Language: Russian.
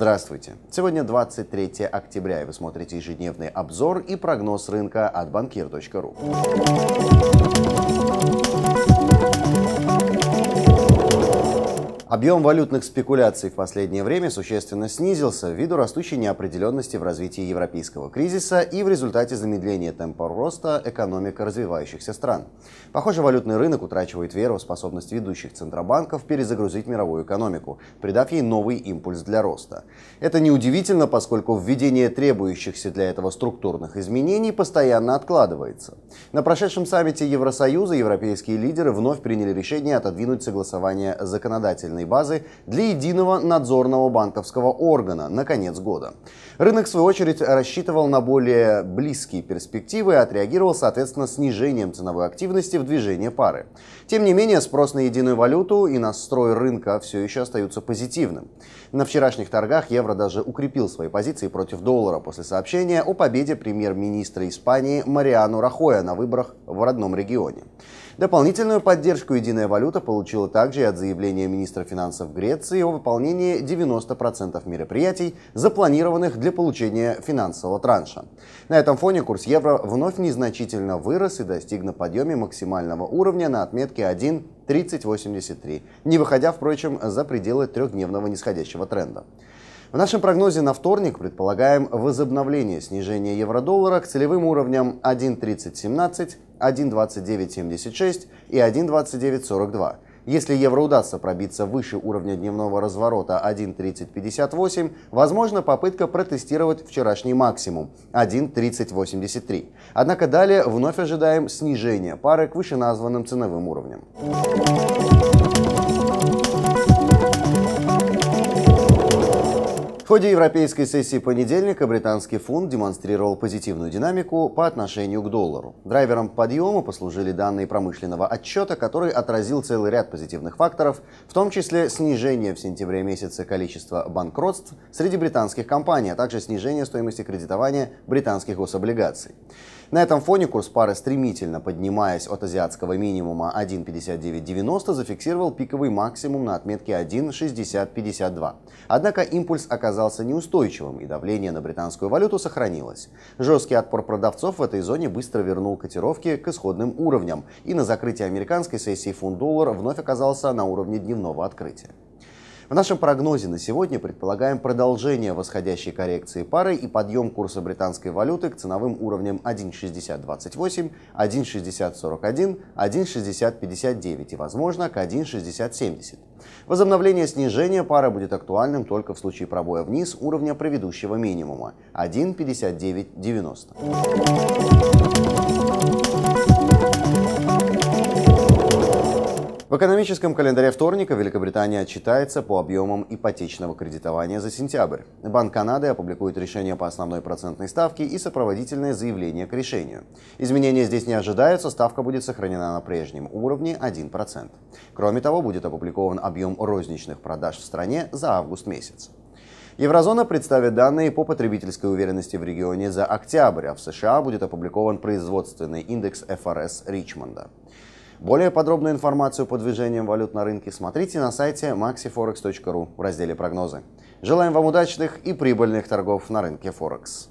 Здравствуйте! Сегодня 23 октября, и вы смотрите ежедневный обзор и прогноз рынка от банкир.ру. Объем валютных спекуляций в последнее время существенно снизился ввиду растущей неопределенности в развитии европейского кризиса и в результате замедления темпа роста экономика развивающихся стран. Похоже, валютный рынок утрачивает веру в способность ведущих центробанков перезагрузить мировую экономику, придав ей новый импульс для роста. Это неудивительно, поскольку введение требующихся для этого структурных изменений постоянно откладывается. На прошедшем саммите Евросоюза европейские лидеры вновь приняли решение отодвинуть согласование законодательной данной базы для единого надзорного банковского органа на конец года. Рынок, в свою очередь, рассчитывал на более близкие перспективы и отреагировал, соответственно, снижением ценовой активности в движении пары. Тем не менее, спрос на единую валюту и настрой рынка все еще остаются позитивным. На вчерашних торгах евро даже укрепил свои позиции против доллара после сообщения о победе премьер-министра Испании Мариану Рахоя на выборах в родном регионе. Дополнительную поддержку единая валюта получила также и от заявления министра финансов Греции о выполнении 90% мероприятий, запланированных для получения финансового транша. На этом фоне курс евро вновь незначительно вырос и достиг на подъеме максимального уровня на отметке 1 3083, не выходя, впрочем, за пределы трехдневного нисходящего тренда. В нашем прогнозе на вторник предполагаем возобновление снижения евро-доллара к целевым уровням 1.3017, 1.2976 и 1.2942. Если евро удастся пробиться выше уровня дневного разворота 1.3058, возможно попытка протестировать вчерашний максимум 1.3083. Однако далее вновь ожидаем снижения пары к вышеназванным ценовым уровням. В ходе европейской сессии понедельника британский фунт демонстрировал позитивную динамику по отношению к доллару. Драйвером подъема послужили данные промышленного отчета, который отразил целый ряд позитивных факторов, в том числе снижение в сентябре месяце количества банкротств среди британских компаний, а также снижение стоимости кредитования британских гособлигаций. На этом фоне курс пары, стремительно поднимаясь от азиатского минимума 1.5990, зафиксировал пиковый максимум на отметке 1.6052. Однако импульс оказался неустойчивым, и давление на британскую валюту сохранилось. Жесткий отпор продавцов в этой зоне быстро вернул котировки к исходным уровням, и на закрытие американской сессии фунт-доллар вновь оказался на уровне дневного открытия. В нашем прогнозе на сегодня предполагаем продолжение восходящей коррекции пары и подъем курса британской валюты к ценовым уровням 1.6028, 1.6041, 1.6059 и, возможно, к 1.6070. Возобновление снижения пары будет актуальным только в случае пробоя вниз уровня предыдущего минимума 1.5990. В экономическом календаре вторника Великобритания отчитается по объемам ипотечного кредитования за сентябрь. Банк Канады опубликует решение по основной процентной ставке и сопроводительное заявление к решению. Изменения здесь не ожидаются, ставка будет сохранена на прежнем уровне 1%. Кроме того, будет опубликован объем розничных продаж в стране за август месяц. Еврозона представит данные по потребительской уверенности в регионе за октябрь, а в США будет опубликован производственный индекс ФРС Ричмонда. Более подробную информацию по движениям валют на рынке смотрите на сайте maxiforex.ru в разделе «Прогнозы». Желаем вам удачных и прибыльных торгов на рынке Форекс.